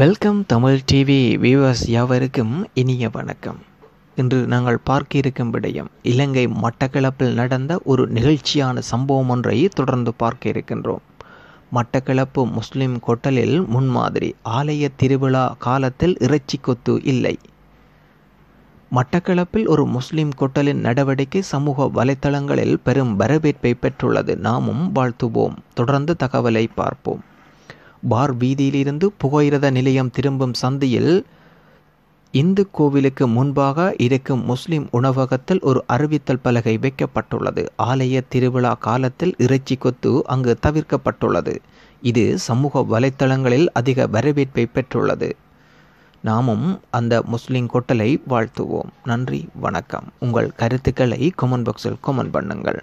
welcome Tamil TV viewers யாவருக்கும் இனிய வணக்கம் இன்று நாங்கள் பார்க்க இருக்கும் விடயம் இலங்கை மட்டக்களப்பில் நடந்த ஒரு நிகழ்ச்சியான சம்பவம் ஒன்றை தொடர்ந்து பார்க்க இருக்கின்றோம் மட்டக்களப்பு முஸ்லிம் கொட்டலில் முன்மாதிரி ஆலய திருவிழா காலத்தில் இறைச்சி கொத்து இல்லை மட்டக்களப்பில் ஒரு முஸ்லிம் கொட்டலின் நடவடிக்கை சமூக வலைத்தளங்களில் பெரும் வரவேற்பை பெற்றுள்ளது நாமும் வாழ்த்துவோம் தொடர்ந்து தகவலை பார்ப்போம் பார் வீதியிலிருந்து புகையிரத நிலையம் திரும்பும் சந்தையில் இந்து கோவிலுக்கு முன்பாக இருக்கும் முஸ்லிம் உணவகத்தில் ஒரு அறிவித்தல் பலகை வைக்கப்பட்டுள்ளது ஆலய திருவிழா காலத்தில் இறைச்சி கொத்து அங்கு தவிர்க்கப்பட்டுள்ளது இது சமூக வலைத்தளங்களில் அதிக வரவேற்பை பெற்றுள்ளது நாமும் அந்த முஸ்லிம் கொட்டலை வாழ்த்துவோம் நன்றி வணக்கம் உங்கள் கருத்துக்களை கொமன் பாக்ஸில் கொமன் பண்ணுங்கள்